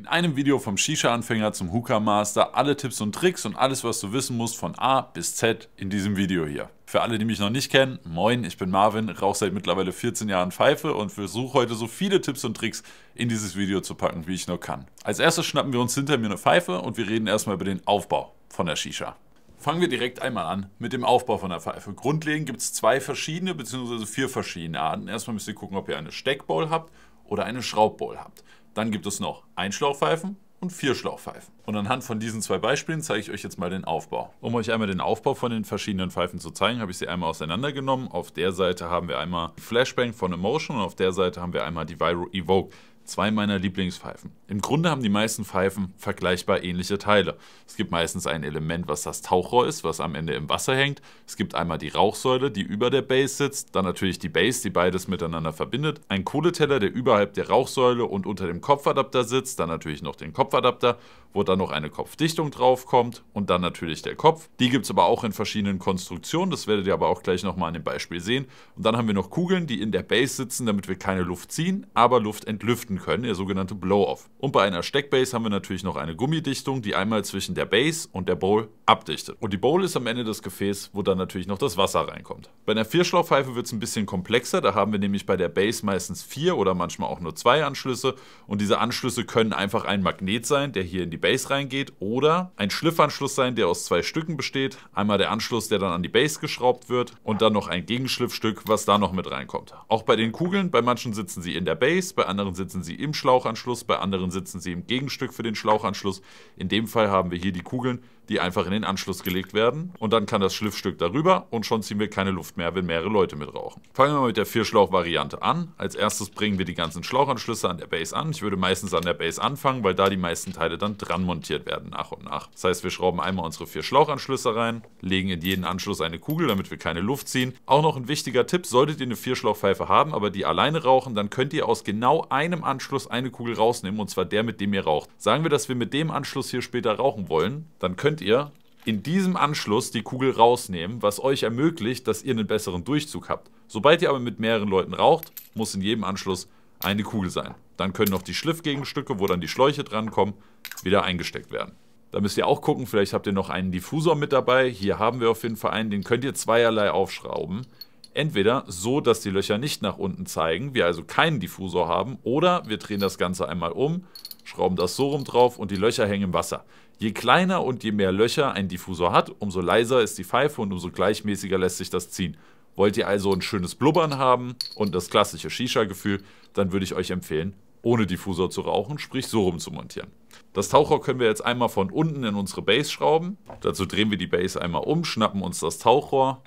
In einem Video vom Shisha-Anfänger zum Hookah-Master alle Tipps und Tricks und alles, was du wissen musst von A bis Z in diesem Video hier. Für alle, die mich noch nicht kennen, moin, ich bin Marvin, rauche seit mittlerweile 14 Jahren Pfeife und versuche heute so viele Tipps und Tricks in dieses Video zu packen, wie ich nur kann. Als erstes schnappen wir uns hinter mir eine Pfeife und wir reden erstmal über den Aufbau von der Shisha. Fangen wir direkt einmal an mit dem Aufbau von der Pfeife. Grundlegend gibt es zwei verschiedene bzw. vier verschiedene Arten. Erstmal müsst ihr gucken, ob ihr eine Steckbowl habt oder eine Schraubbowl habt. Dann gibt es noch Einschlauchpfeifen und vier Schlauchpfeifen. Und anhand von diesen zwei Beispielen zeige ich euch jetzt mal den Aufbau. Um euch einmal den Aufbau von den verschiedenen Pfeifen zu zeigen, habe ich sie einmal auseinandergenommen. Auf der Seite haben wir einmal die Flashbang von Emotion und auf der Seite haben wir einmal die Viro Evoke zwei meiner Lieblingspfeifen. Im Grunde haben die meisten Pfeifen vergleichbar ähnliche Teile. Es gibt meistens ein Element, was das Tauchrohr ist, was am Ende im Wasser hängt. Es gibt einmal die Rauchsäule, die über der Base sitzt, dann natürlich die Base, die beides miteinander verbindet, ein Kohleteller, der überhalb der Rauchsäule und unter dem Kopfadapter sitzt, dann natürlich noch den Kopfadapter, wo dann noch eine Kopfdichtung draufkommt und dann natürlich der Kopf. Die gibt es aber auch in verschiedenen Konstruktionen, das werdet ihr aber auch gleich nochmal an dem Beispiel sehen. Und dann haben wir noch Kugeln, die in der Base sitzen, damit wir keine Luft ziehen, aber Luft entlüften können, der sogenannte Blow-Off. Und bei einer Steckbase haben wir natürlich noch eine Gummidichtung, die einmal zwischen der Base und der Bowl abdichtet. Und die Bowl ist am Ende des Gefäßes, wo dann natürlich noch das Wasser reinkommt. Bei einer Vierschlauchpfeife wird es ein bisschen komplexer, da haben wir nämlich bei der Base meistens vier oder manchmal auch nur zwei Anschlüsse und diese Anschlüsse können einfach ein Magnet sein, der hier in die Base reingeht oder ein Schliffanschluss sein, der aus zwei Stücken besteht. Einmal der Anschluss, der dann an die Base geschraubt wird und dann noch ein Gegenschliffstück, was da noch mit reinkommt. Auch bei den Kugeln, bei manchen sitzen sie in der Base, bei anderen sitzen sie sie im Schlauchanschluss, bei anderen sitzen sie im Gegenstück für den Schlauchanschluss. In dem Fall haben wir hier die Kugeln, die einfach in den Anschluss gelegt werden und dann kann das Schliffstück darüber und schon ziehen wir keine Luft mehr, wenn mehrere Leute mitrauchen. Fangen wir mal mit der Vierschlauch-Variante an. Als erstes bringen wir die ganzen Schlauchanschlüsse an der Base an. Ich würde meistens an der Base anfangen, weil da die meisten Teile dann dran montiert werden nach und nach. Das heißt, wir schrauben einmal unsere vier Schlauchanschlüsse rein, legen in jeden Anschluss eine Kugel, damit wir keine Luft ziehen. Auch noch ein wichtiger Tipp, solltet ihr eine Vierschlauchpfeife haben, aber die alleine rauchen, dann könnt ihr aus genau einem Anschluss eine Kugel rausnehmen, und zwar der, mit dem ihr raucht. Sagen wir, dass wir mit dem Anschluss hier später rauchen wollen, dann könnt ihr in diesem Anschluss die Kugel rausnehmen, was euch ermöglicht, dass ihr einen besseren Durchzug habt. Sobald ihr aber mit mehreren Leuten raucht, muss in jedem Anschluss eine Kugel sein. Dann können noch die Schliffgegenstücke, wo dann die Schläuche drankommen, wieder eingesteckt werden. Da müsst ihr auch gucken, vielleicht habt ihr noch einen Diffusor mit dabei. Hier haben wir auf jeden Fall einen, den könnt ihr zweierlei aufschrauben. Entweder so, dass die Löcher nicht nach unten zeigen, wir also keinen Diffusor haben, oder wir drehen das Ganze einmal um, schrauben das so rum drauf und die Löcher hängen im Wasser. Je kleiner und je mehr Löcher ein Diffusor hat, umso leiser ist die Pfeife und umso gleichmäßiger lässt sich das ziehen. Wollt ihr also ein schönes Blubbern haben und das klassische Shisha-Gefühl, dann würde ich euch empfehlen, ohne Diffusor zu rauchen, sprich so rum zu montieren. Das Tauchrohr können wir jetzt einmal von unten in unsere Base schrauben. Dazu drehen wir die Base einmal um, schnappen uns das Tauchrohr,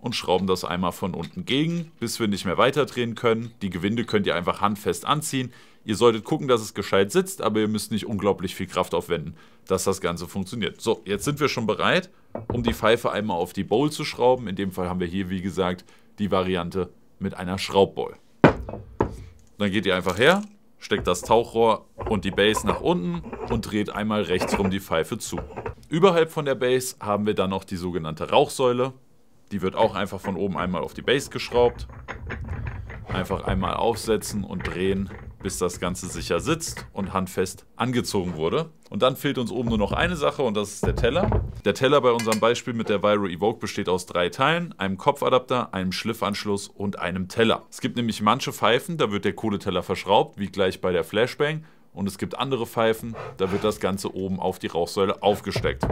und schrauben das einmal von unten gegen, bis wir nicht mehr weiter drehen können. Die Gewinde könnt ihr einfach handfest anziehen. Ihr solltet gucken, dass es gescheit sitzt, aber ihr müsst nicht unglaublich viel Kraft aufwenden, dass das Ganze funktioniert. So, jetzt sind wir schon bereit, um die Pfeife einmal auf die Bowl zu schrauben. In dem Fall haben wir hier, wie gesagt, die Variante mit einer Schraubbowl. Dann geht ihr einfach her, steckt das Tauchrohr und die Base nach unten und dreht einmal rechtsrum die Pfeife zu. Überhalb von der Base haben wir dann noch die sogenannte Rauchsäule. Die wird auch einfach von oben einmal auf die Base geschraubt. Einfach einmal aufsetzen und drehen, bis das Ganze sicher sitzt und handfest angezogen wurde. Und dann fehlt uns oben nur noch eine Sache und das ist der Teller. Der Teller bei unserem Beispiel mit der Viro Evoke besteht aus drei Teilen, einem Kopfadapter, einem Schliffanschluss und einem Teller. Es gibt nämlich manche Pfeifen, da wird der Kohleteller verschraubt, wie gleich bei der Flashbang. Und es gibt andere Pfeifen, da wird das Ganze oben auf die Rauchsäule aufgesteckt.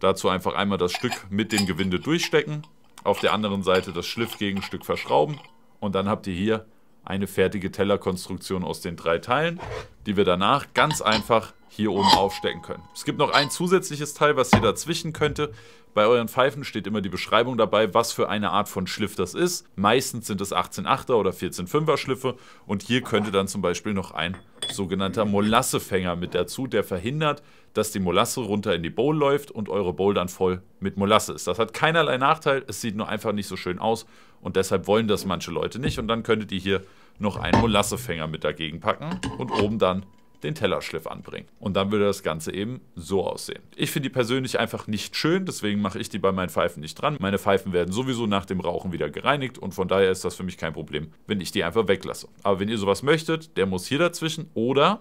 Dazu einfach einmal das Stück mit dem Gewinde durchstecken, auf der anderen Seite das Schliffgegenstück verschrauben und dann habt ihr hier eine fertige Tellerkonstruktion aus den drei Teilen, die wir danach ganz einfach hier oben aufstecken können. Es gibt noch ein zusätzliches Teil, was ihr dazwischen könnte. Bei euren Pfeifen steht immer die Beschreibung dabei, was für eine Art von Schliff das ist. Meistens sind es 18,8er oder 14,5er Schliffe und hier könnte dann zum Beispiel noch ein sogenannter Molassefänger mit dazu, der verhindert, dass die Molasse runter in die Bowl läuft und eure Bowl dann voll mit Molasse ist. Das hat keinerlei Nachteil, es sieht nur einfach nicht so schön aus und deshalb wollen das manche Leute nicht und dann könntet ihr hier noch einen Molassefänger mit dagegen packen und oben dann den Tellerschliff anbringen. Und dann würde das Ganze eben so aussehen. Ich finde die persönlich einfach nicht schön, deswegen mache ich die bei meinen Pfeifen nicht dran. Meine Pfeifen werden sowieso nach dem Rauchen wieder gereinigt und von daher ist das für mich kein Problem, wenn ich die einfach weglasse. Aber wenn ihr sowas möchtet, der muss hier dazwischen oder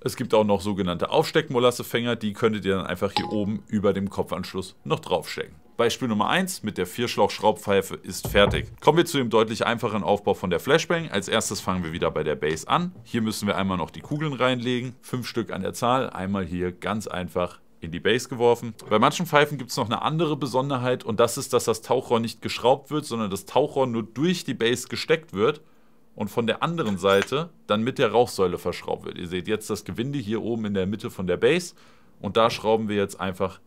es gibt auch noch sogenannte Aufsteckmolassefänger, die könntet ihr dann einfach hier oben über dem Kopfanschluss noch draufstecken. Beispiel Nummer 1 mit der Vierschlauch-Schraubpfeife ist fertig. Kommen wir zu dem deutlich einfacheren Aufbau von der Flashbang. Als erstes fangen wir wieder bei der Base an. Hier müssen wir einmal noch die Kugeln reinlegen. Fünf Stück an der Zahl. Einmal hier ganz einfach in die Base geworfen. Bei manchen Pfeifen gibt es noch eine andere Besonderheit und das ist, dass das Tauchrohr nicht geschraubt wird, sondern das Tauchrohr nur durch die Base gesteckt wird und von der anderen Seite dann mit der Rauchsäule verschraubt wird. Ihr seht jetzt das Gewinde hier oben in der Mitte von der Base und da schrauben wir jetzt einfach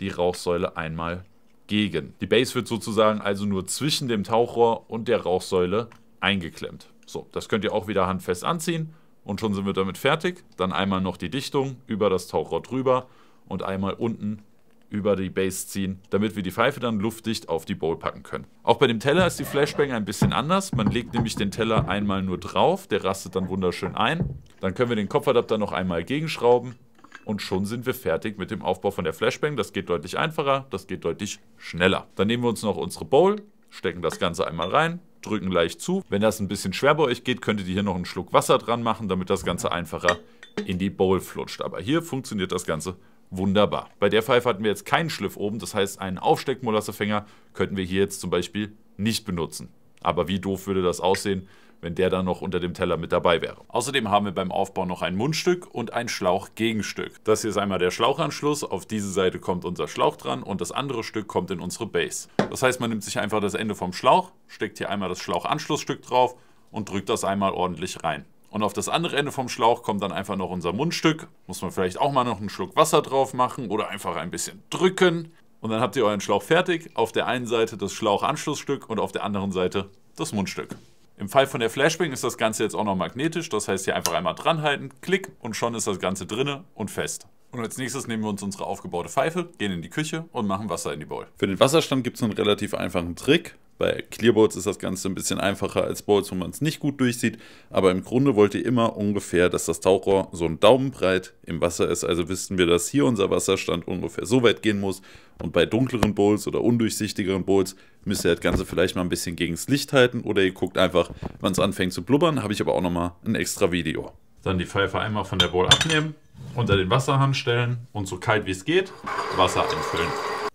die Rauchsäule einmal gegen. Die Base wird sozusagen also nur zwischen dem Tauchrohr und der Rauchsäule eingeklemmt. So, das könnt ihr auch wieder handfest anziehen und schon sind wir damit fertig. Dann einmal noch die Dichtung über das Tauchrohr drüber und einmal unten über die Base ziehen, damit wir die Pfeife dann luftdicht auf die Bowl packen können. Auch bei dem Teller ist die Flashbang ein bisschen anders. Man legt nämlich den Teller einmal nur drauf, der rastet dann wunderschön ein. Dann können wir den Kopfadapter noch einmal gegenschrauben und schon sind wir fertig mit dem Aufbau von der Flashbang. Das geht deutlich einfacher, das geht deutlich schneller. Dann nehmen wir uns noch unsere Bowl, stecken das Ganze einmal rein, drücken leicht zu. Wenn das ein bisschen schwer bei euch geht, könntet ihr hier noch einen Schluck Wasser dran machen, damit das Ganze einfacher in die Bowl flutscht. Aber hier funktioniert das Ganze wunderbar. Bei der Pfeife hatten wir jetzt keinen Schliff oben, das heißt einen Aufsteckmolassefänger könnten wir hier jetzt zum Beispiel nicht benutzen. Aber wie doof würde das aussehen, wenn der dann noch unter dem Teller mit dabei wäre. Außerdem haben wir beim Aufbau noch ein Mundstück und ein Schlauchgegenstück. Das hier ist einmal der Schlauchanschluss, auf diese Seite kommt unser Schlauch dran und das andere Stück kommt in unsere Base. Das heißt, man nimmt sich einfach das Ende vom Schlauch, steckt hier einmal das Schlauchanschlussstück drauf und drückt das einmal ordentlich rein. Und auf das andere Ende vom Schlauch kommt dann einfach noch unser Mundstück. Muss man vielleicht auch mal noch einen Schluck Wasser drauf machen oder einfach ein bisschen drücken. Und dann habt ihr euren Schlauch fertig. Auf der einen Seite das Schlauchanschlussstück und auf der anderen Seite das Mundstück. Im Fall von der Flashbang ist das Ganze jetzt auch noch magnetisch. Das heißt, hier einfach einmal dranhalten, klick und schon ist das Ganze drinne und fest. Und als nächstes nehmen wir uns unsere aufgebaute Pfeife, gehen in die Küche und machen Wasser in die Bowl. Für den Wasserstand gibt es einen relativ einfachen Trick. Bei Clearboards ist das Ganze ein bisschen einfacher als Bowls, wo man es nicht gut durchsieht. Aber im Grunde wollt ihr immer ungefähr, dass das Tauchrohr so ein Daumenbreit im Wasser ist. Also wissen wir, dass hier unser Wasserstand ungefähr so weit gehen muss. Und bei dunkleren Bowls oder undurchsichtigeren Bowls müsst ihr das Ganze vielleicht mal ein bisschen gegens Licht halten oder ihr guckt einfach, wann es anfängt zu blubbern. Habe ich aber auch nochmal ein extra Video. Dann die Pfeife einmal von der Bowl abnehmen, unter den Wasserhahn stellen und so kalt wie es geht Wasser einfüllen.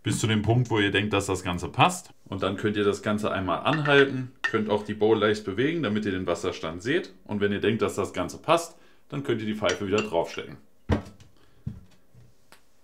Bis zu dem Punkt, wo ihr denkt, dass das Ganze passt. Und dann könnt ihr das Ganze einmal anhalten, könnt auch die Bowl leicht bewegen, damit ihr den Wasserstand seht. Und wenn ihr denkt, dass das Ganze passt, dann könnt ihr die Pfeife wieder draufstecken.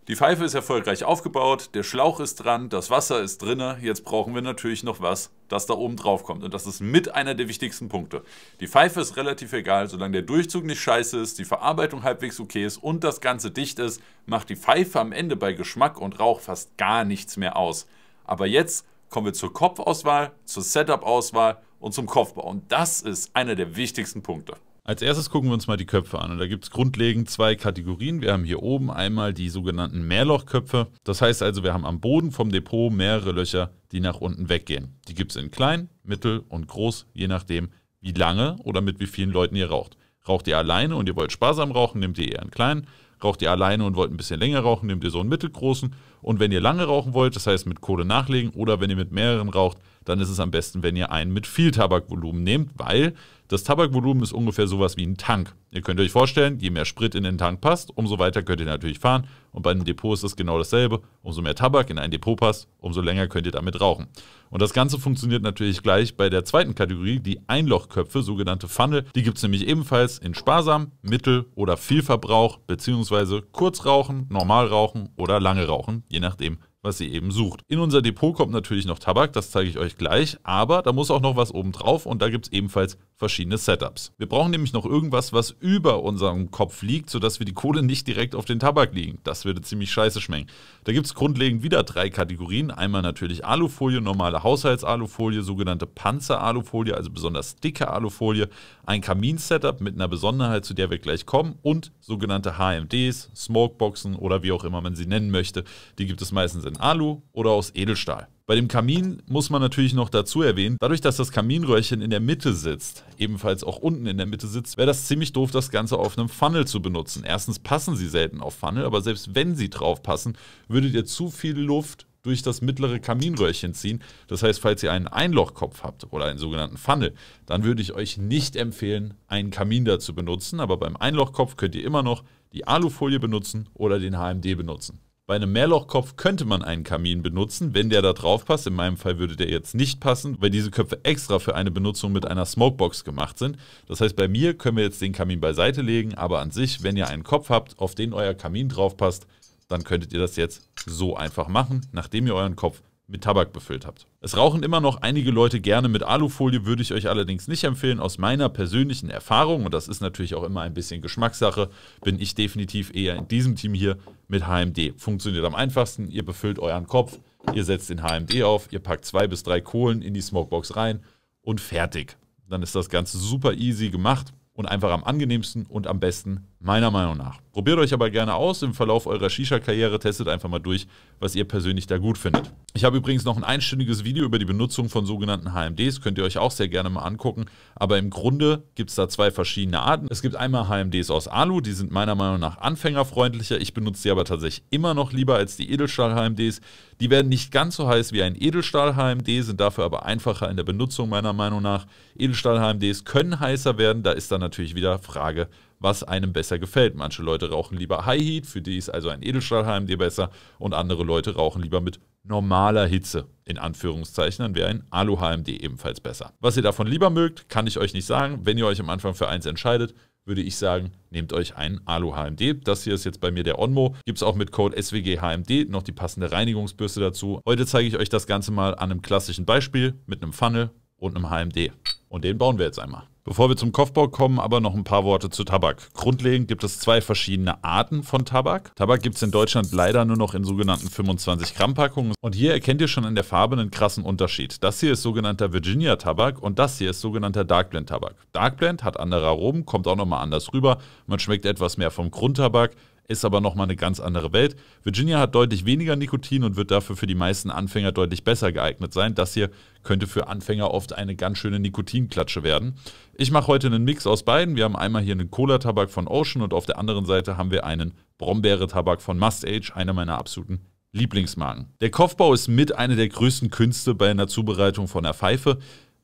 Die Pfeife ist erfolgreich aufgebaut, der Schlauch ist dran, das Wasser ist drinne. Jetzt brauchen wir natürlich noch was, das da oben drauf kommt. Und das ist mit einer der wichtigsten Punkte. Die Pfeife ist relativ egal, solange der Durchzug nicht scheiße ist, die Verarbeitung halbwegs okay ist und das Ganze dicht ist, macht die Pfeife am Ende bei Geschmack und Rauch fast gar nichts mehr aus. Aber jetzt kommen wir zur Kopfauswahl, zur Setup-Auswahl und zum Kopfbau. Und das ist einer der wichtigsten Punkte. Als erstes gucken wir uns mal die Köpfe an. Und da gibt es grundlegend zwei Kategorien. Wir haben hier oben einmal die sogenannten Mehrlochköpfe. Das heißt also, wir haben am Boden vom Depot mehrere Löcher, die nach unten weggehen. Die gibt es in klein, mittel und groß, je nachdem, wie lange oder mit wie vielen Leuten ihr raucht. Raucht ihr alleine und ihr wollt sparsam rauchen, nehmt ihr eher einen kleinen. Raucht ihr alleine und wollt ein bisschen länger rauchen, nehmt ihr so einen mittelgroßen. Und wenn ihr lange rauchen wollt, das heißt mit Kohle nachlegen oder wenn ihr mit mehreren raucht, dann ist es am besten, wenn ihr einen mit viel Tabakvolumen nehmt, weil das Tabakvolumen ist ungefähr sowas wie ein Tank. Ihr könnt euch vorstellen, je mehr Sprit in den Tank passt, umso weiter könnt ihr natürlich fahren. Und bei einem Depot ist es genau dasselbe. Umso mehr Tabak in ein Depot passt, umso länger könnt ihr damit rauchen. Und das Ganze funktioniert natürlich gleich bei der zweiten Kategorie, die Einlochköpfe, sogenannte Funnel. Die gibt es nämlich ebenfalls in sparsam, mittel oder Vielverbrauch, beziehungsweise Kurzrauchen, Normalrauchen oder lange Rauchen, je nachdem, was sie eben sucht. In unser Depot kommt natürlich noch Tabak, das zeige ich euch gleich, aber da muss auch noch was oben drauf und da gibt es ebenfalls verschiedene Setups. Wir brauchen nämlich noch irgendwas, was über unserem Kopf liegt, sodass wir die Kohle nicht direkt auf den Tabak liegen. Das würde ziemlich scheiße schmecken. Da gibt es grundlegend wieder drei Kategorien. Einmal natürlich Alufolie, normale Haushaltsalufolie, sogenannte Panzeralufolie, also besonders dicke Alufolie, ein kamin mit einer Besonderheit, zu der wir gleich kommen und sogenannte HMDs, Smokeboxen oder wie auch immer man sie nennen möchte. Die gibt es meistens in Alu oder aus Edelstahl. Bei dem Kamin muss man natürlich noch dazu erwähnen, dadurch, dass das Kaminröhrchen in der Mitte sitzt, ebenfalls auch unten in der Mitte sitzt, wäre das ziemlich doof, das Ganze auf einem Funnel zu benutzen. Erstens passen sie selten auf Funnel, aber selbst wenn sie drauf passen, würdet ihr zu viel Luft durch das mittlere Kaminröhrchen ziehen. Das heißt, falls ihr einen Einlochkopf habt oder einen sogenannten Funnel, dann würde ich euch nicht empfehlen, einen Kamin dazu benutzen. Aber beim Einlochkopf könnt ihr immer noch die Alufolie benutzen oder den HMD benutzen. Bei einem Mehrlochkopf könnte man einen Kamin benutzen, wenn der da drauf passt. In meinem Fall würde der jetzt nicht passen, weil diese Köpfe extra für eine Benutzung mit einer Smokebox gemacht sind. Das heißt, bei mir können wir jetzt den Kamin beiseite legen, aber an sich, wenn ihr einen Kopf habt, auf den euer Kamin drauf passt, dann könntet ihr das jetzt so einfach machen, nachdem ihr euren Kopf mit Tabak befüllt habt. Es rauchen immer noch einige Leute gerne mit Alufolie, würde ich euch allerdings nicht empfehlen. Aus meiner persönlichen Erfahrung, und das ist natürlich auch immer ein bisschen Geschmackssache, bin ich definitiv eher in diesem Team hier, mit HMD. Funktioniert am einfachsten. Ihr befüllt euren Kopf, ihr setzt den HMD auf, ihr packt zwei bis drei Kohlen in die Smokebox rein und fertig. Dann ist das Ganze super easy gemacht und einfach am angenehmsten und am besten Meiner Meinung nach. Probiert euch aber gerne aus. Im Verlauf eurer Shisha-Karriere testet einfach mal durch, was ihr persönlich da gut findet. Ich habe übrigens noch ein einstündiges Video über die Benutzung von sogenannten HMDs. Könnt ihr euch auch sehr gerne mal angucken. Aber im Grunde gibt es da zwei verschiedene Arten. Es gibt einmal HMDs aus Alu. Die sind meiner Meinung nach anfängerfreundlicher. Ich benutze sie aber tatsächlich immer noch lieber als die Edelstahl-HMDs. Die werden nicht ganz so heiß wie ein Edelstahl-HMD, sind dafür aber einfacher in der Benutzung meiner Meinung nach. Edelstahl-HMDs können heißer werden. Da ist dann natürlich wieder Frage, was einem besser gefällt. Manche Leute rauchen lieber High Heat, für die ist also ein Edelstahlhalm dir besser und andere Leute rauchen lieber mit normaler Hitze. In Anführungszeichen, dann wäre ein Alu-HMD ebenfalls besser. Was ihr davon lieber mögt, kann ich euch nicht sagen. Wenn ihr euch am Anfang für eins entscheidet, würde ich sagen, nehmt euch ein Alu HMD. Das hier ist jetzt bei mir der Onmo. Gibt es auch mit Code SWG HMD noch die passende Reinigungsbürste dazu. Heute zeige ich euch das Ganze mal an einem klassischen Beispiel mit einem Funnel und einem HMD. Und den bauen wir jetzt einmal. Bevor wir zum Kopfbau kommen, aber noch ein paar Worte zu Tabak. Grundlegend gibt es zwei verschiedene Arten von Tabak. Tabak gibt es in Deutschland leider nur noch in sogenannten 25-Gramm-Packungen. Und hier erkennt ihr schon an der Farbe einen krassen Unterschied. Das hier ist sogenannter Virginia-Tabak und das hier ist sogenannter Dark Blend-Tabak. Dark Blend hat andere Aromen, kommt auch nochmal anders rüber. Man schmeckt etwas mehr vom Grundtabak ist aber nochmal eine ganz andere Welt. Virginia hat deutlich weniger Nikotin und wird dafür für die meisten Anfänger deutlich besser geeignet sein. Das hier könnte für Anfänger oft eine ganz schöne Nikotinklatsche werden. Ich mache heute einen Mix aus beiden. Wir haben einmal hier einen Cola-Tabak von Ocean und auf der anderen Seite haben wir einen Brombeere-Tabak von Must Age, einer meiner absoluten Lieblingsmarken. Der Kopfbau ist mit einer der größten Künste bei einer Zubereitung von einer Pfeife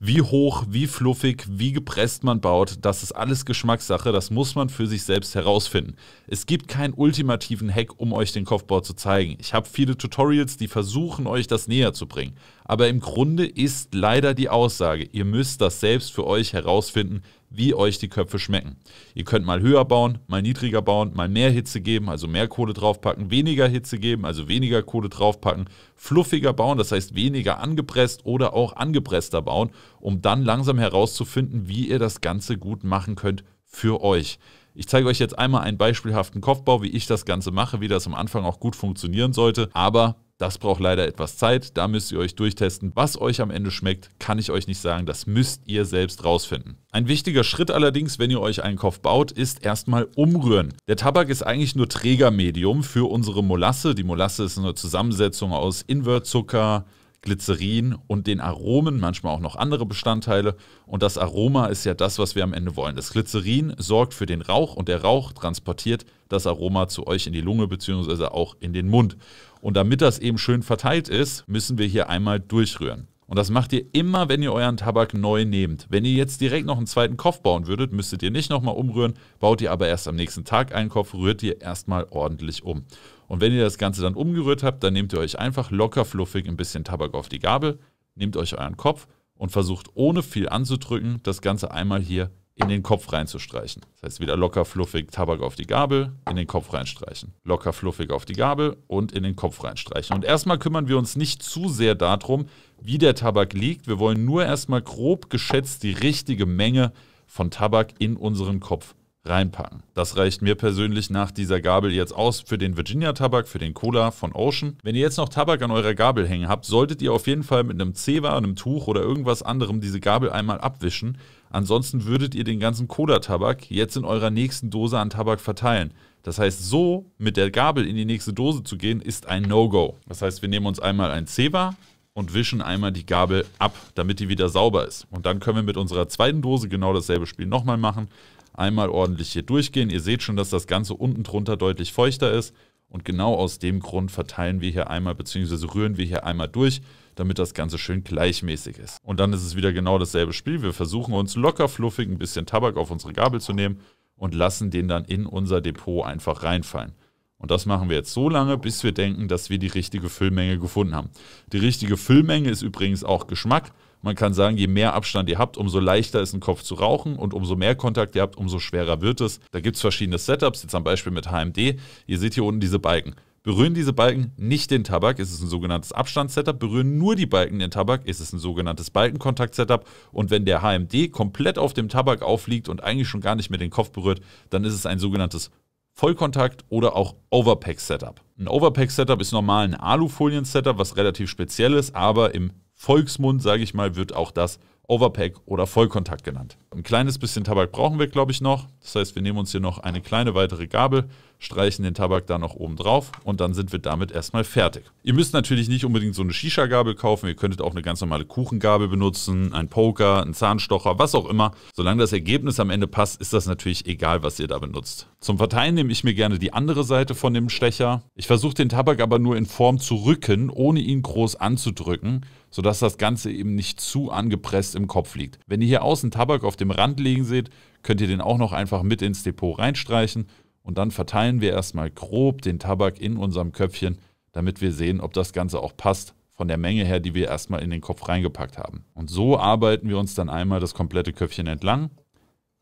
wie hoch, wie fluffig, wie gepresst man baut, das ist alles Geschmackssache, das muss man für sich selbst herausfinden. Es gibt keinen ultimativen Hack, um euch den Kopfbau zu zeigen. Ich habe viele Tutorials, die versuchen euch das näher zu bringen. Aber im Grunde ist leider die Aussage, ihr müsst das selbst für euch herausfinden, wie euch die Köpfe schmecken. Ihr könnt mal höher bauen, mal niedriger bauen, mal mehr Hitze geben, also mehr Kohle draufpacken, weniger Hitze geben, also weniger Kohle draufpacken, fluffiger bauen, das heißt weniger angepresst oder auch angepresster bauen, um dann langsam herauszufinden, wie ihr das Ganze gut machen könnt für euch. Ich zeige euch jetzt einmal einen beispielhaften Kopfbau, wie ich das Ganze mache, wie das am Anfang auch gut funktionieren sollte. Aber das braucht leider etwas Zeit. Da müsst ihr euch durchtesten. Was euch am Ende schmeckt, kann ich euch nicht sagen. Das müsst ihr selbst rausfinden. Ein wichtiger Schritt allerdings, wenn ihr euch einen Kopf baut, ist erstmal umrühren. Der Tabak ist eigentlich nur Trägermedium für unsere Molasse. Die Molasse ist eine Zusammensetzung aus Invertzucker, Glycerin und den Aromen, manchmal auch noch andere Bestandteile. Und das Aroma ist ja das, was wir am Ende wollen. Das Glycerin sorgt für den Rauch und der Rauch transportiert das Aroma zu euch in die Lunge bzw. auch in den Mund. Und damit das eben schön verteilt ist, müssen wir hier einmal durchrühren. Und das macht ihr immer, wenn ihr euren Tabak neu nehmt. Wenn ihr jetzt direkt noch einen zweiten Kopf bauen würdet, müsstet ihr nicht nochmal umrühren, baut ihr aber erst am nächsten Tag einen Kopf, rührt ihr erstmal ordentlich um. Und wenn ihr das Ganze dann umgerührt habt, dann nehmt ihr euch einfach locker fluffig ein bisschen Tabak auf die Gabel, nehmt euch euren Kopf und versucht ohne viel anzudrücken, das Ganze einmal hier in den Kopf reinzustreichen. Das heißt, wieder locker fluffig Tabak auf die Gabel, in den Kopf reinstreichen. Locker fluffig auf die Gabel und in den Kopf reinstreichen. Und erstmal kümmern wir uns nicht zu sehr darum, wie der Tabak liegt. Wir wollen nur erstmal grob geschätzt die richtige Menge von Tabak in unseren Kopf reinpacken. Das reicht mir persönlich nach dieser Gabel jetzt aus für den Virginia Tabak, für den Cola von Ocean. Wenn ihr jetzt noch Tabak an eurer Gabel hängen habt, solltet ihr auf jeden Fall mit einem Zewa, einem Tuch oder irgendwas anderem diese Gabel einmal abwischen. Ansonsten würdet ihr den ganzen Cola-Tabak jetzt in eurer nächsten Dose an Tabak verteilen. Das heißt, so mit der Gabel in die nächste Dose zu gehen, ist ein No-Go. Das heißt, wir nehmen uns einmal ein Zewa, und wischen einmal die Gabel ab, damit die wieder sauber ist. Und dann können wir mit unserer zweiten Dose genau dasselbe Spiel nochmal machen einmal ordentlich hier durchgehen. Ihr seht schon, dass das Ganze unten drunter deutlich feuchter ist. Und genau aus dem Grund verteilen wir hier einmal, beziehungsweise rühren wir hier einmal durch, damit das Ganze schön gleichmäßig ist. Und dann ist es wieder genau dasselbe Spiel. Wir versuchen uns locker fluffig ein bisschen Tabak auf unsere Gabel zu nehmen und lassen den dann in unser Depot einfach reinfallen. Und das machen wir jetzt so lange, bis wir denken, dass wir die richtige Füllmenge gefunden haben. Die richtige Füllmenge ist übrigens auch Geschmack. Man kann sagen, je mehr Abstand ihr habt, umso leichter ist ein Kopf zu rauchen und umso mehr Kontakt ihr habt, umso schwerer wird es. Da gibt es verschiedene Setups, jetzt am Beispiel mit HMD. Ihr seht hier unten diese Balken. Berühren diese Balken nicht den Tabak, ist es ein sogenanntes Abstandssetup. Berühren nur die Balken den Tabak, ist es ein sogenanntes Balkenkontakt-Setup. Und wenn der HMD komplett auf dem Tabak aufliegt und eigentlich schon gar nicht mehr den Kopf berührt, dann ist es ein sogenanntes Vollkontakt oder auch Overpack-Setup. Ein Overpack-Setup ist normal ein Alufolien-Setup, was relativ speziell ist, aber im Volksmund, sage ich mal, wird auch das Overpack oder Vollkontakt genannt. Ein kleines bisschen Tabak brauchen wir, glaube ich, noch. Das heißt, wir nehmen uns hier noch eine kleine weitere Gabel, streichen den Tabak da noch oben drauf und dann sind wir damit erstmal fertig. Ihr müsst natürlich nicht unbedingt so eine Shisha-Gabel kaufen, ihr könntet auch eine ganz normale Kuchengabel benutzen, einen Poker, einen Zahnstocher, was auch immer. Solange das Ergebnis am Ende passt, ist das natürlich egal, was ihr da benutzt. Zum Verteilen nehme ich mir gerne die andere Seite von dem Stecher. Ich versuche den Tabak aber nur in Form zu rücken, ohne ihn groß anzudrücken, sodass das Ganze eben nicht zu angepresst im Kopf liegt. Wenn ihr hier außen Tabak auf dem Rand liegen seht, könnt ihr den auch noch einfach mit ins Depot reinstreichen und dann verteilen wir erstmal grob den Tabak in unserem Köpfchen, damit wir sehen, ob das Ganze auch passt von der Menge her, die wir erstmal in den Kopf reingepackt haben. Und so arbeiten wir uns dann einmal das komplette Köpfchen entlang.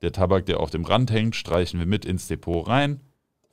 Der Tabak, der auf dem Rand hängt, streichen wir mit ins Depot rein,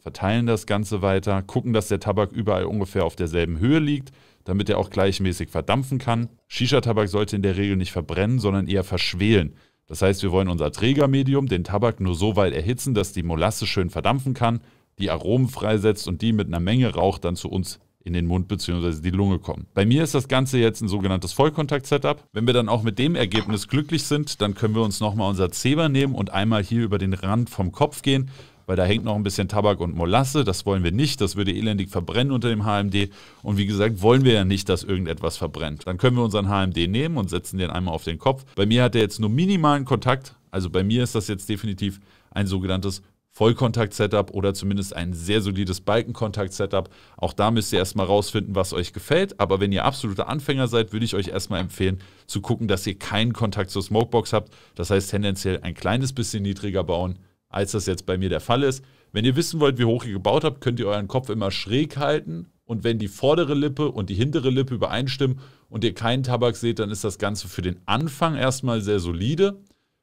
verteilen das Ganze weiter, gucken, dass der Tabak überall ungefähr auf derselben Höhe liegt, damit er auch gleichmäßig verdampfen kann. Shisha-Tabak sollte in der Regel nicht verbrennen, sondern eher verschwelen. Das heißt, wir wollen unser Trägermedium, den Tabak, nur so weit erhitzen, dass die Molasse schön verdampfen kann, die Aromen freisetzt und die mit einer Menge Rauch dann zu uns in den Mund bzw. die Lunge kommen. Bei mir ist das Ganze jetzt ein sogenanntes Vollkontakt-Setup. Wenn wir dann auch mit dem Ergebnis glücklich sind, dann können wir uns nochmal unser Zeber nehmen und einmal hier über den Rand vom Kopf gehen weil da hängt noch ein bisschen Tabak und Molasse. Das wollen wir nicht. Das würde elendig verbrennen unter dem HMD. Und wie gesagt, wollen wir ja nicht, dass irgendetwas verbrennt. Dann können wir unseren HMD nehmen und setzen den einmal auf den Kopf. Bei mir hat er jetzt nur minimalen Kontakt. Also bei mir ist das jetzt definitiv ein sogenanntes Vollkontakt-Setup oder zumindest ein sehr solides Balkenkontakt-Setup. Auch da müsst ihr erstmal rausfinden, was euch gefällt. Aber wenn ihr absolute Anfänger seid, würde ich euch erstmal empfehlen, zu gucken, dass ihr keinen Kontakt zur Smokebox habt. Das heißt, tendenziell ein kleines bisschen niedriger bauen als das jetzt bei mir der Fall ist. Wenn ihr wissen wollt, wie hoch ihr gebaut habt, könnt ihr euren Kopf immer schräg halten. Und wenn die vordere Lippe und die hintere Lippe übereinstimmen und ihr keinen Tabak seht, dann ist das Ganze für den Anfang erstmal sehr solide.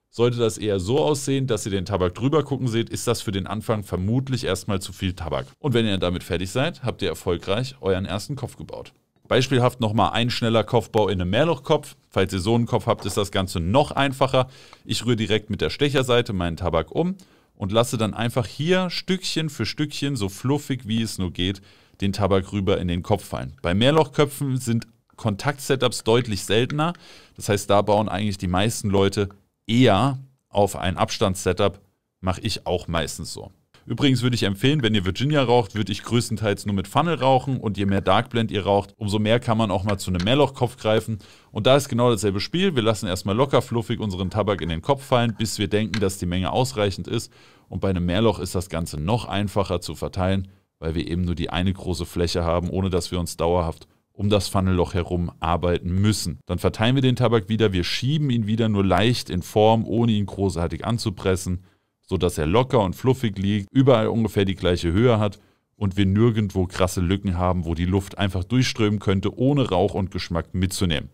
Sollte das eher so aussehen, dass ihr den Tabak drüber gucken seht, ist das für den Anfang vermutlich erstmal zu viel Tabak. Und wenn ihr damit fertig seid, habt ihr erfolgreich euren ersten Kopf gebaut. Beispielhaft nochmal ein schneller Kopfbau in einem Mehrlochkopf. Falls ihr so einen Kopf habt, ist das Ganze noch einfacher. Ich rühre direkt mit der Stecherseite meinen Tabak um und lasse dann einfach hier Stückchen für Stückchen, so fluffig wie es nur geht, den Tabak rüber in den Kopf fallen. Bei Mehrlochköpfen sind Kontakt-Setups deutlich seltener. Das heißt, da bauen eigentlich die meisten Leute eher auf ein Abstandssetup. Mache ich auch meistens so. Übrigens würde ich empfehlen, wenn ihr Virginia raucht, würde ich größtenteils nur mit Funnel rauchen und je mehr Dark Blend ihr raucht, umso mehr kann man auch mal zu einem Mehrlochkopf greifen. Und da ist genau dasselbe Spiel. Wir lassen erstmal locker fluffig unseren Tabak in den Kopf fallen, bis wir denken, dass die Menge ausreichend ist. Und bei einem Mehrloch ist das Ganze noch einfacher zu verteilen, weil wir eben nur die eine große Fläche haben, ohne dass wir uns dauerhaft um das Funnelloch herum arbeiten müssen. Dann verteilen wir den Tabak wieder, wir schieben ihn wieder nur leicht in Form, ohne ihn großartig anzupressen sodass er locker und fluffig liegt, überall ungefähr die gleiche Höhe hat und wir nirgendwo krasse Lücken haben, wo die Luft einfach durchströmen könnte, ohne Rauch und Geschmack mitzunehmen.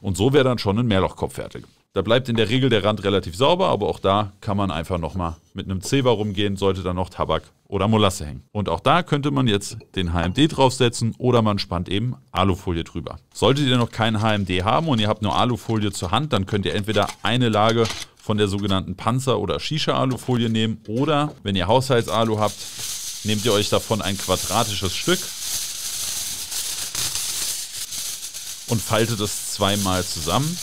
Und so wäre dann schon ein Mehrlochkopf fertig. Da bleibt in der Regel der Rand relativ sauber, aber auch da kann man einfach nochmal mit einem Zeber rumgehen, sollte dann noch Tabak oder Molasse hängen. Und auch da könnte man jetzt den HMD draufsetzen oder man spannt eben Alufolie drüber. Solltet ihr noch keinen HMD haben und ihr habt nur Alufolie zur Hand, dann könnt ihr entweder eine Lage von der sogenannten Panzer- oder Shisha-Alufolie nehmen oder wenn ihr Haushaltsalu habt, nehmt ihr euch davon ein quadratisches Stück und faltet es zweimal zusammen,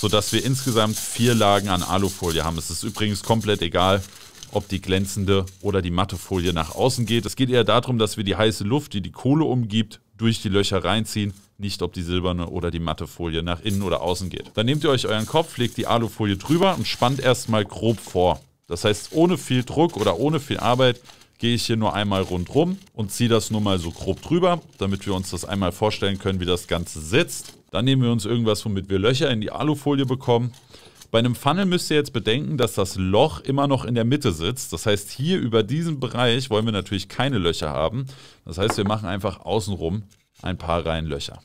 sodass wir insgesamt vier Lagen an Alufolie haben. Es ist übrigens komplett egal, ob die glänzende oder die matte Folie nach außen geht. Es geht eher darum, dass wir die heiße Luft, die die Kohle umgibt, durch die Löcher reinziehen, nicht, ob die silberne oder die matte Folie nach innen oder außen geht. Dann nehmt ihr euch euren Kopf, legt die Alufolie drüber und spannt erstmal grob vor. Das heißt, ohne viel Druck oder ohne viel Arbeit gehe ich hier nur einmal rundrum und ziehe das nur mal so grob drüber, damit wir uns das einmal vorstellen können, wie das Ganze sitzt. Dann nehmen wir uns irgendwas, womit wir Löcher in die Alufolie bekommen. Bei einem Funnel müsst ihr jetzt bedenken, dass das Loch immer noch in der Mitte sitzt. Das heißt, hier über diesen Bereich wollen wir natürlich keine Löcher haben. Das heißt, wir machen einfach außenrum ein paar Reihen Löcher.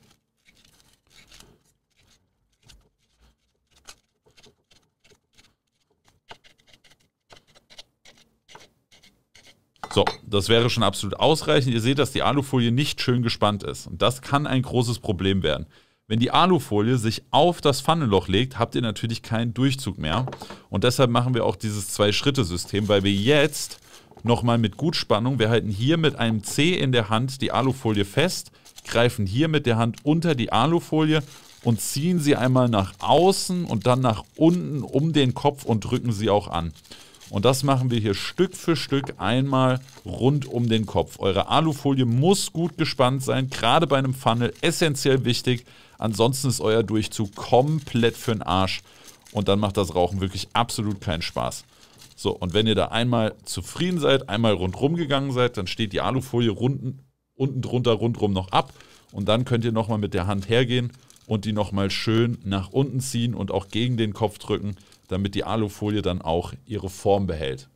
So, das wäre schon absolut ausreichend. Ihr seht, dass die Alufolie nicht schön gespannt ist. Und das kann ein großes Problem werden. Wenn die Alufolie sich auf das Pfannenloch legt, habt ihr natürlich keinen Durchzug mehr. Und deshalb machen wir auch dieses Zwei-Schritte-System, weil wir jetzt nochmal mit Gutspannung, wir halten hier mit einem C in der Hand die Alufolie fest, greifen hier mit der Hand unter die Alufolie und ziehen sie einmal nach außen und dann nach unten um den Kopf und drücken sie auch an. Und das machen wir hier Stück für Stück einmal rund um den Kopf. Eure Alufolie muss gut gespannt sein, gerade bei einem Funnel essentiell wichtig. Ansonsten ist euer Durchzug komplett für den Arsch und dann macht das Rauchen wirklich absolut keinen Spaß. So, und wenn ihr da einmal zufrieden seid, einmal rundrum gegangen seid, dann steht die Alufolie runden, unten drunter rundrum noch ab und dann könnt ihr nochmal mit der Hand hergehen und die nochmal schön nach unten ziehen und auch gegen den Kopf drücken damit die Alufolie dann auch ihre Form behält.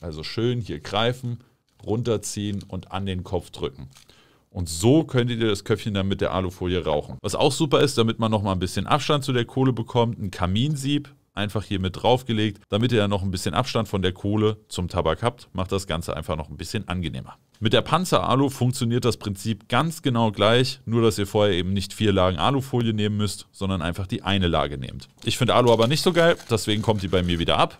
Also schön hier greifen, runterziehen und an den Kopf drücken. Und so könnt ihr das Köpfchen dann mit der Alufolie rauchen. Was auch super ist, damit man nochmal ein bisschen Abstand zu der Kohle bekommt, ein Kaminsieb einfach hier mit draufgelegt, damit ihr dann noch ein bisschen Abstand von der Kohle zum Tabak habt, macht das Ganze einfach noch ein bisschen angenehmer. Mit der Panzer-Alu funktioniert das Prinzip ganz genau gleich, nur dass ihr vorher eben nicht vier Lagen Alufolie nehmen müsst, sondern einfach die eine Lage nehmt. Ich finde Alu aber nicht so geil, deswegen kommt die bei mir wieder ab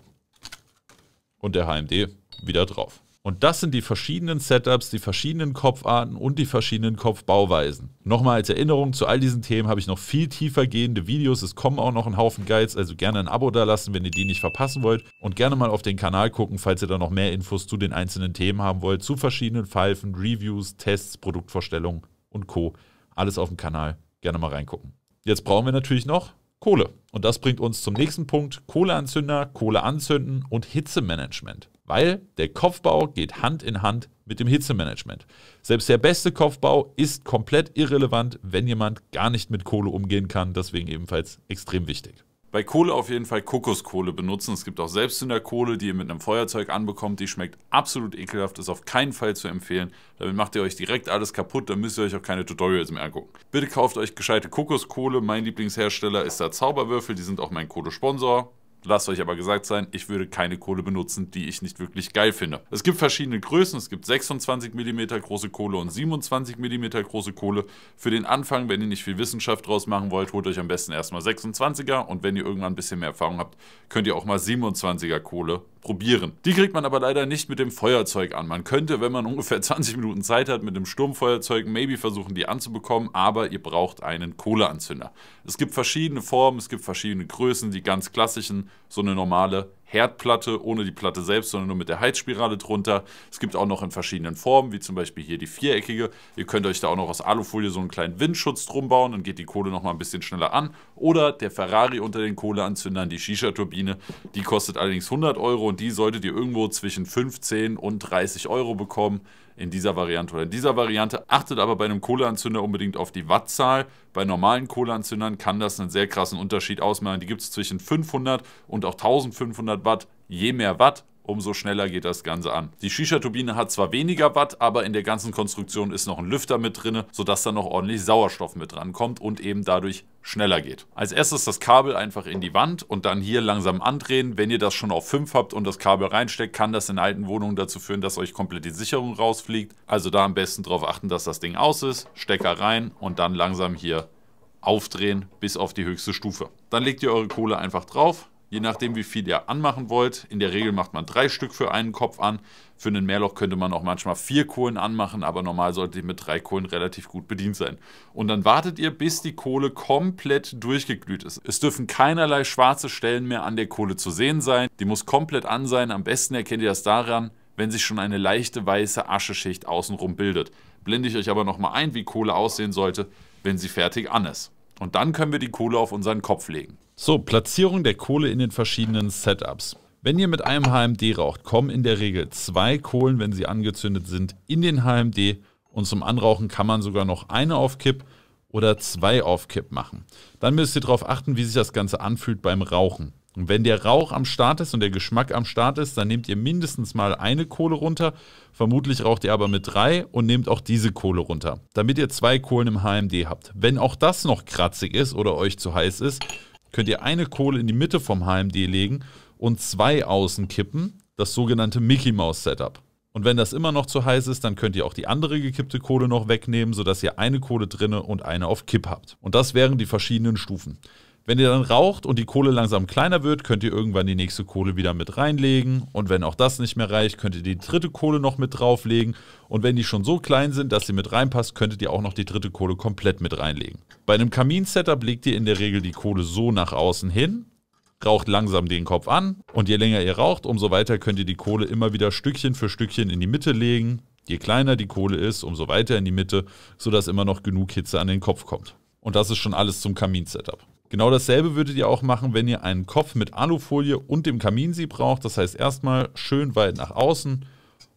und der HMD wieder drauf. Und das sind die verschiedenen Setups, die verschiedenen Kopfarten und die verschiedenen Kopfbauweisen. Nochmal als Erinnerung zu all diesen Themen habe ich noch viel tiefer gehende Videos. Es kommen auch noch ein Haufen Guides, also gerne ein Abo da lassen, wenn ihr die nicht verpassen wollt. Und gerne mal auf den Kanal gucken, falls ihr da noch mehr Infos zu den einzelnen Themen haben wollt, zu verschiedenen Pfeifen, Reviews, Tests, Produktvorstellungen und Co. Alles auf dem Kanal. Gerne mal reingucken. Jetzt brauchen wir natürlich noch Kohle. Und das bringt uns zum nächsten Punkt: Kohleanzünder, Kohle anzünden und Hitzemanagement weil der Kopfbau geht Hand in Hand mit dem Hitzemanagement. Selbst der beste Kopfbau ist komplett irrelevant, wenn jemand gar nicht mit Kohle umgehen kann. Deswegen ebenfalls extrem wichtig. Bei Kohle auf jeden Fall Kokoskohle benutzen. Es gibt auch selbst in der Kohle, die ihr mit einem Feuerzeug anbekommt. Die schmeckt absolut ekelhaft, ist auf keinen Fall zu empfehlen. Damit macht ihr euch direkt alles kaputt, dann müsst ihr euch auch keine Tutorials mehr angucken. Bitte kauft euch gescheite Kokoskohle. Mein Lieblingshersteller ist der Zauberwürfel, die sind auch mein Kohle-Sponsor. Lasst euch aber gesagt sein, ich würde keine Kohle benutzen, die ich nicht wirklich geil finde. Es gibt verschiedene Größen, es gibt 26 mm große Kohle und 27 mm große Kohle. Für den Anfang, wenn ihr nicht viel Wissenschaft draus machen wollt, holt euch am besten erstmal 26er und wenn ihr irgendwann ein bisschen mehr Erfahrung habt, könnt ihr auch mal 27er Kohle probieren. Die kriegt man aber leider nicht mit dem Feuerzeug an. Man könnte, wenn man ungefähr 20 Minuten Zeit hat, mit dem Sturmfeuerzeug maybe versuchen, die anzubekommen, aber ihr braucht einen Kohleanzünder. Es gibt verschiedene Formen, es gibt verschiedene Größen, die ganz klassischen, so eine normale Herdplatte, ohne die Platte selbst, sondern nur mit der Heizspirale drunter. Es gibt auch noch in verschiedenen Formen, wie zum Beispiel hier die viereckige. Ihr könnt euch da auch noch aus Alufolie so einen kleinen Windschutz drum bauen, dann geht die Kohle noch mal ein bisschen schneller an oder der Ferrari unter den Kohleanzündern, die Shisha-Turbine. Die kostet allerdings 100 Euro und die solltet ihr irgendwo zwischen 15 und 30 Euro bekommen in dieser Variante oder in dieser Variante. Achtet aber bei einem Kohleanzünder unbedingt auf die Wattzahl. Bei normalen Kohleanzündern kann das einen sehr krassen Unterschied ausmachen. Die gibt es zwischen 500 und auch 1500 Watt. Je mehr Watt, umso schneller geht das Ganze an. Die Shisha-Turbine hat zwar weniger Watt, aber in der ganzen Konstruktion ist noch ein Lüfter mit drin, sodass da noch ordentlich Sauerstoff mit dran kommt und eben dadurch schneller geht. Als erstes das Kabel einfach in die Wand und dann hier langsam andrehen. Wenn ihr das schon auf 5 habt und das Kabel reinsteckt, kann das in alten Wohnungen dazu führen, dass euch komplett die Sicherung rausfliegt. Also da am besten darauf achten, dass das Ding aus ist, Stecker rein und dann langsam hier aufdrehen bis auf die höchste Stufe. Dann legt ihr eure Kohle einfach drauf, je nachdem wie viel ihr anmachen wollt. In der Regel macht man drei Stück für einen Kopf an. Für einen Mehrloch könnte man auch manchmal vier Kohlen anmachen, aber normal sollte ihr mit drei Kohlen relativ gut bedient sein. Und dann wartet ihr, bis die Kohle komplett durchgeglüht ist. Es dürfen keinerlei schwarze Stellen mehr an der Kohle zu sehen sein. Die muss komplett an sein. Am besten erkennt ihr das daran, wenn sich schon eine leichte weiße Ascheschicht außenrum bildet. Blende ich euch aber nochmal ein, wie Kohle aussehen sollte, wenn sie fertig an ist. Und dann können wir die Kohle auf unseren Kopf legen. So, Platzierung der Kohle in den verschiedenen Setups. Wenn ihr mit einem HMD raucht, kommen in der Regel zwei Kohlen, wenn sie angezündet sind, in den HMD und zum Anrauchen kann man sogar noch eine auf Kipp oder zwei auf Kipp machen. Dann müsst ihr darauf achten, wie sich das Ganze anfühlt beim Rauchen. Und wenn der Rauch am Start ist und der Geschmack am Start ist, dann nehmt ihr mindestens mal eine Kohle runter. Vermutlich raucht ihr aber mit drei und nehmt auch diese Kohle runter, damit ihr zwei Kohlen im HMD habt. Wenn auch das noch kratzig ist oder euch zu heiß ist, könnt ihr eine Kohle in die Mitte vom HMD legen und zwei außen kippen, das sogenannte Mickey Mouse Setup. Und wenn das immer noch zu heiß ist, dann könnt ihr auch die andere gekippte Kohle noch wegnehmen, sodass ihr eine Kohle drinne und eine auf Kipp habt. Und das wären die verschiedenen Stufen. Wenn ihr dann raucht und die Kohle langsam kleiner wird, könnt ihr irgendwann die nächste Kohle wieder mit reinlegen. Und wenn auch das nicht mehr reicht, könnt ihr die dritte Kohle noch mit drauflegen. Und wenn die schon so klein sind, dass sie mit reinpasst, könntet ihr auch noch die dritte Kohle komplett mit reinlegen. Bei einem Kamin-Setup legt ihr in der Regel die Kohle so nach außen hin, raucht langsam den Kopf an und je länger ihr raucht, umso weiter könnt ihr die Kohle immer wieder Stückchen für Stückchen in die Mitte legen. Je kleiner die Kohle ist, umso weiter in die Mitte, sodass immer noch genug Hitze an den Kopf kommt. Und das ist schon alles zum Kamin-Setup. Genau dasselbe würdet ihr auch machen, wenn ihr einen Kopf mit Alufolie und dem Kaminsieb braucht. Das heißt erstmal schön weit nach außen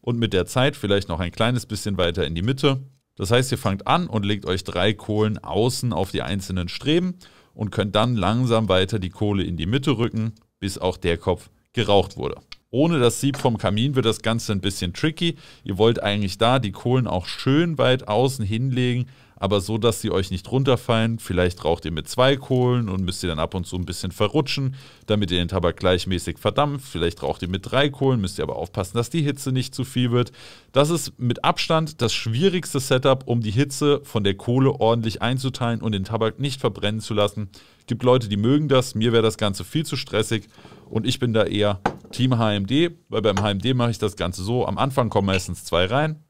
und mit der Zeit vielleicht noch ein kleines bisschen weiter in die Mitte. Das heißt, ihr fangt an und legt euch drei Kohlen außen auf die einzelnen Streben und könnt dann langsam weiter die Kohle in die Mitte rücken, bis auch der Kopf geraucht wurde. Ohne das Sieb vom Kamin wird das Ganze ein bisschen tricky. Ihr wollt eigentlich da die Kohlen auch schön weit außen hinlegen, aber so, dass sie euch nicht runterfallen. Vielleicht raucht ihr mit zwei Kohlen und müsst ihr dann ab und zu ein bisschen verrutschen, damit ihr den Tabak gleichmäßig verdampft. Vielleicht raucht ihr mit drei Kohlen, müsst ihr aber aufpassen, dass die Hitze nicht zu viel wird. Das ist mit Abstand das schwierigste Setup, um die Hitze von der Kohle ordentlich einzuteilen und den Tabak nicht verbrennen zu lassen. Gibt Leute, die mögen das, mir wäre das Ganze viel zu stressig und ich bin da eher Team HMD, weil beim HMD mache ich das Ganze so, am Anfang kommen meistens zwei rein,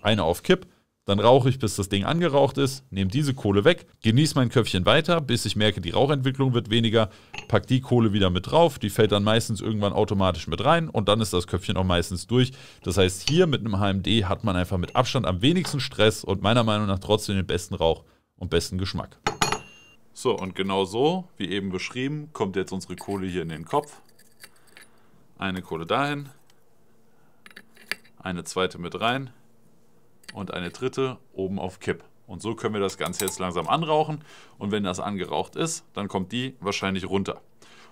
eine auf Kipp, dann rauche ich, bis das Ding angeraucht ist, nehme diese Kohle weg, genieße mein Köpfchen weiter, bis ich merke, die Rauchentwicklung wird weniger, pack die Kohle wieder mit drauf, die fällt dann meistens irgendwann automatisch mit rein und dann ist das Köpfchen auch meistens durch. Das heißt, hier mit einem HMD hat man einfach mit Abstand am wenigsten Stress und meiner Meinung nach trotzdem den besten Rauch und besten Geschmack. So, und genau so, wie eben beschrieben, kommt jetzt unsere Kohle hier in den Kopf. Eine Kohle dahin, eine zweite mit rein und eine dritte oben auf Kipp. Und so können wir das Ganze jetzt langsam anrauchen. Und wenn das angeraucht ist, dann kommt die wahrscheinlich runter.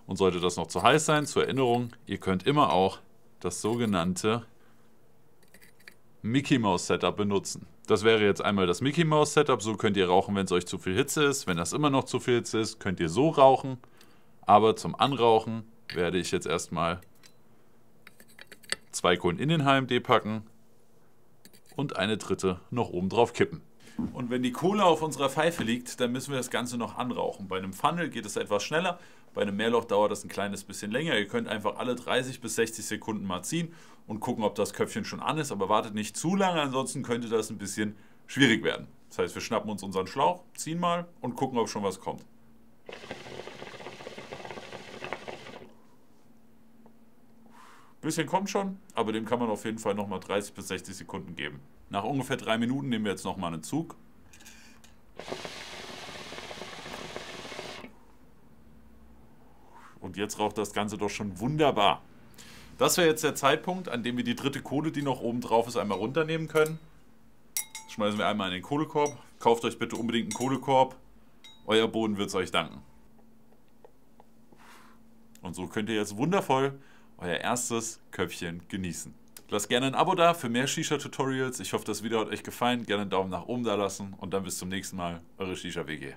Und sollte das noch zu heiß sein, zur Erinnerung, ihr könnt immer auch das sogenannte Mickey Mouse Setup benutzen. Das wäre jetzt einmal das Mickey Mouse Setup. So könnt ihr rauchen, wenn es euch zu viel Hitze ist. Wenn das immer noch zu viel Hitze ist, könnt ihr so rauchen. Aber zum Anrauchen werde ich jetzt erstmal zwei Kohlen in den HMD packen und eine dritte noch oben drauf kippen. Und wenn die Kohle auf unserer Pfeife liegt, dann müssen wir das Ganze noch anrauchen. Bei einem Funnel geht es etwas schneller, bei einem Mehrloch dauert das ein kleines bisschen länger. Ihr könnt einfach alle 30 bis 60 Sekunden mal ziehen und gucken, ob das Köpfchen schon an ist. Aber wartet nicht zu lange, ansonsten könnte das ein bisschen schwierig werden. Das heißt, wir schnappen uns unseren Schlauch, ziehen mal und gucken, ob schon was kommt. bisschen kommt schon, aber dem kann man auf jeden Fall nochmal 30 bis 60 Sekunden geben. Nach ungefähr drei Minuten nehmen wir jetzt nochmal einen Zug. Und jetzt raucht das Ganze doch schon wunderbar. Das wäre jetzt der Zeitpunkt, an dem wir die dritte Kohle, die noch oben drauf ist, einmal runternehmen können. schmeißen wir einmal in den Kohlekorb. Kauft euch bitte unbedingt einen Kohlekorb. Euer Boden wird es euch danken. Und so könnt ihr jetzt wundervoll euer erstes Köpfchen genießen. Lasst gerne ein Abo da für mehr Shisha-Tutorials. Ich hoffe, das Video hat euch gefallen. Gerne einen Daumen nach oben da lassen und dann bis zum nächsten Mal. Eure Shisha-WG.